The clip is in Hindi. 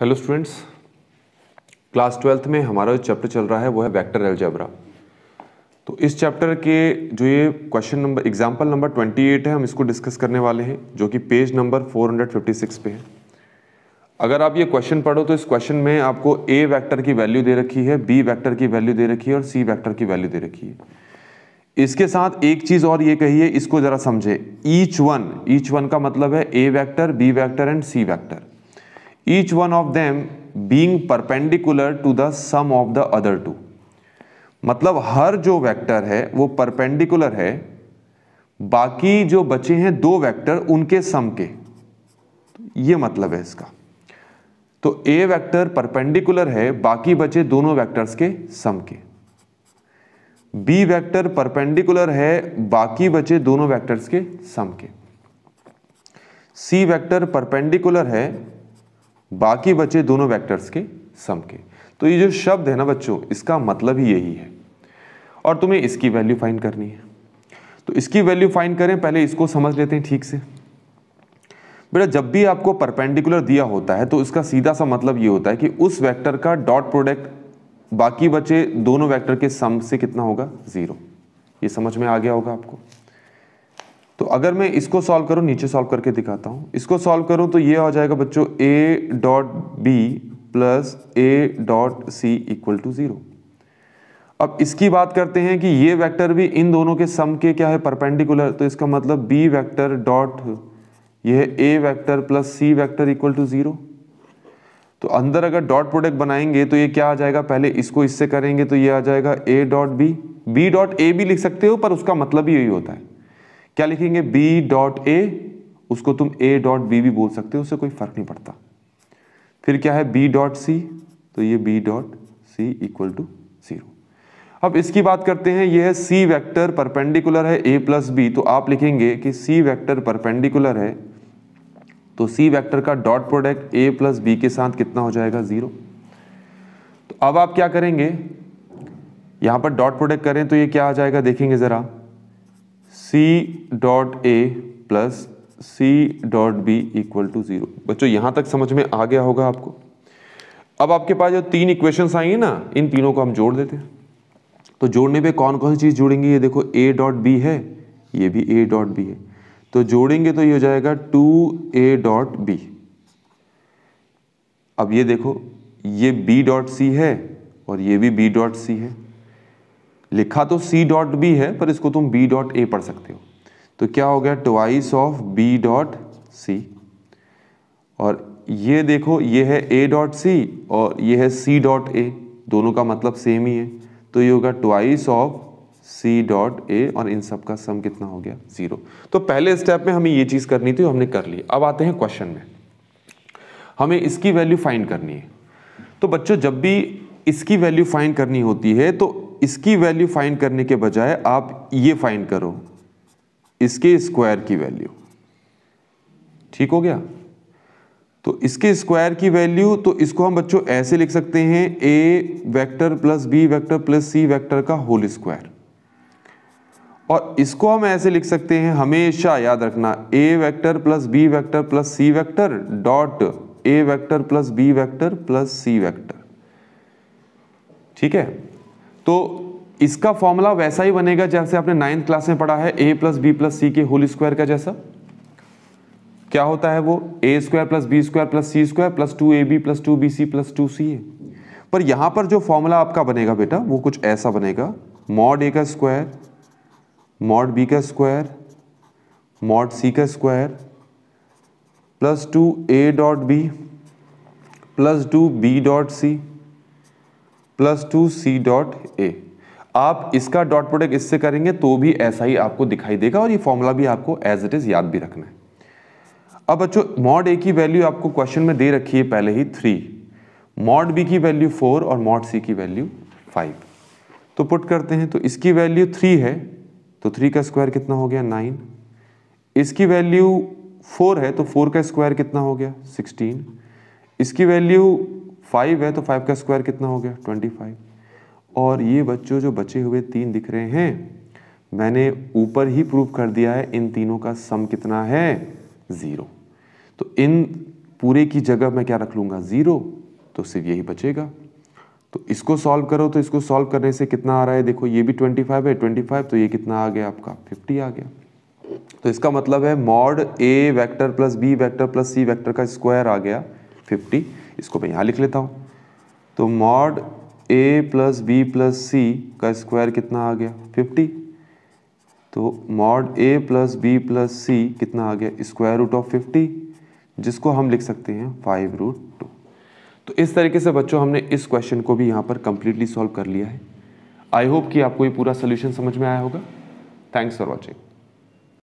हेलो स्टूडेंट्स क्लास ट्वेल्थ में हमारा जो चैप्टर चल रहा है वो है वेक्टर एल्जेब्रा तो इस चैप्टर के जो ये क्वेश्चन नंबर एग्जाम्पल नंबर 28 है हम इसको डिस्कस करने वाले हैं जो कि पेज नंबर 456 पे है अगर आप ये क्वेश्चन पढ़ो तो इस क्वेश्चन में आपको ए वैक्टर की वैल्यू दे रखी है बी वैक्टर की वैल्यू दे रखी है और सी वैक्टर की वैल्यू दे रखी है इसके साथ एक चीज़ और ये कही है इसको ज़रा समझे ईच वन ईच वन का मतलब है A vector B vector and C vector each one of them being perpendicular to the sum of the other two मतलब हर जो वेक्टर है वो परपेंडिकुलर है बाकी जो बचे हैं दो वेक्टर उनके सम के ये मतलब है इसका तो ए वेक्टर परपेंडिकुलर है बाकी बचे दोनों वेक्टर्स के सम के बी वेक्टर परपेंडिकुलर है बाकी बचे दोनों वेक्टर्स के सम के सी वेक्टर परपेंडिकुलर है बाकी बचे दोनों वेक्टर्स के सम के तो ये जो शब्द है ना बच्चों इसका मतलब ही यही है और तुम्हें इसकी वैल्यू फाइंड करनी है तो इसकी वैल्यू फाइंड करें पहले इसको समझ लेते हैं ठीक से बेटा जब भी आपको परपेंडिकुलर दिया होता है तो इसका सीधा सा मतलब ये होता है कि उस वेक्टर का डॉट प्रोडक्ट बाकी बचे दोनों वेक्टर के सम से कितना होगा ज़ीरो ये समझ में आ गया होगा आपको अगर मैं इसको सॉल्व करूँ नीचे सॉल्व करके दिखाता हूं इसको सॉल्व करूँ तो ये हो जाएगा बच्चों A dot B plus A dot C equal to zero अब इसकी बात करते हैं कि ये वेक्टर भी इन दोनों के सम के क्या है परपेंडिकुलर तो इसका मतलब बी वेक्टर डॉट यह A vector plus C vector equal to zero तो अंदर अगर डॉट प्रोडक्ट बनाएंगे तो ये क्या आ जाएगा पहले इसको इससे करेंगे तो ये आ जाएगा A dot B B dot A भी लिख सकते हो पर उसका मतलब ही यही होता है क्या लिखेंगे बी डॉट ए उसको तुम ए डॉट बी भी बोल सकते हो उससे कोई फर्क नहीं पड़ता फिर क्या है बी डॉट सी तो ये B dot C equal to zero अब इसकी बात करते हैं ये है सी वेक्टर परपेंडिकुलर है ए प्लस बी तो आप लिखेंगे कि सी वेक्टर परपेंडिकुलर है तो सी वेक्टर का dot product A plus B के साथ कितना हो जाएगा ज़ीरो तो अब आप क्या करेंगे यहां पर डॉट प्रोडक्ट करें तो ये क्या आ जाएगा देखेंगे ज़रा C dot A plus C dot B equal to zero बच्चों यहां तक समझ में आ गया होगा आपको अब आपके पास जो तीन इक्वेशंस है ना इन तीनों को हम जोड़ देते हैं तो जोड़ने पे कौन कौन सी चीज़ जोड़ेंगे ये देखो ए डॉट बी है ये भी ए डॉट बी है तो जोड़ेंगे तो ये हो जाएगा टू ए डॉट बी अब ये देखो ये बी डॉट सी है और ये भी बी डॉट सी है लिखा तो सी डॉट बी है पर इसको तुम बी डॉट ए पढ़ सकते हो तो क्या हो गया twice of B dot C और ये देखो ये है ए डॉट सी और ये है सी डॉट ए दोनों का मतलब सेम ही है तो ये होगा twice of C dot A और इन सब का सम कितना हो गया जीरो तो पहले स्टेप में हमें ये चीज़ करनी थी हमने कर ली अब आते हैं क्वेश्चन में हमें इसकी वैल्यू फाइंड करनी है तो बच्चों जब भी इसकी वैल्यू फाइंड करनी होती है तो इसकी वैल्यू फाइंड करने के बजाय आप ये फाइंड करो इसके स्क्वायर की वैल्यू ठीक हो गया तो इसके स्क्वायर की वैल्यू तो इसको हम बच्चों ऐसे लिख सकते हैं A vector plus B vector plus C vector का होल स्क्वायर और इसको हम ऐसे लिख सकते हैं हमेशा याद रखना A vector plus B vector plus C vector dot A vector plus B vector plus C vector ठीक है तो इसका फॉर्मूला वैसा ही बनेगा जैसे आपने नाइन्थ क्लास में पढ़ा है A plus B plus C के होल स्क्वायर का जैसा क्या होता है वो A square plus B square plus C square plus two A B plus two B C plus two C A पर यहां पर जो फॉर्मूला आपका बनेगा बेटा वो कुछ ऐसा बनेगा मॉड ए का स्क्वायर मॉड बी का स्क्वायर मॉड सी का square plus two A dot B plus two B dot C plus two C dot A आप इसका डॉट प्रोडक्ट इससे करेंगे तो भी ऐसा ही आपको दिखाई देगा और ये फॉर्मूला भी आपको एज इट इज़ याद भी रखना है अब बच्चों मॉड ए की वैल्यू आपको क्वेश्चन में दे रखी है पहले ही थ्री मॉड बी की वैल्यू फोर और मॉड सी की वैल्यू फाइव तो पुट करते हैं तो इसकी वैल्यू थ्री है तो थ्री का स्क्वायर कितना हो गया नाइन इसकी वैल्यू फोर है तो फोर का स्क्वायर कितना हो गया सिक्सटीन इसकी वैल्यू फाइव है तो फाइव का स्क्वायर कितना हो गया ट्वेंटी फाइव और ये बच्चों जो बचे हुए तीन दिख रहे हैं मैंने ऊपर ही प्रूव कर दिया है इन तीनों का सम कितना है ज़ीरो तो इन पूरे की जगह मैं क्या रख लूंगा ज़ीरो तो सिर्फ यही बचेगा तो इसको सॉल्व करो तो इसको सॉल्व करने से कितना आ रहा है देखो ये भी 25 है 25 तो ये कितना आ गया आपका 50 आ गया तो इसका मतलब है mod A vector plus B vector plus C vector का स्क्वायर आ गया फिफ्टी इसको मैं यहाँ लिख लेता हूँ तो mod A plus B plus C का स्क्वायर कितना आ गया 50 तो mod A plus B plus C कितना आ गया स्क्वायर रूट ऑफ 50 जिसको हम लिख सकते हैं फाइव रूट टू तो इस तरीके से बच्चों हमने इस क्वेश्चन को भी यहाँ पर कंप्लीटली सॉल्व कर लिया है आई होप कि आपको ये पूरा सोल्यूशन समझ में आया होगा थैंक्स फॉर वॉचिंग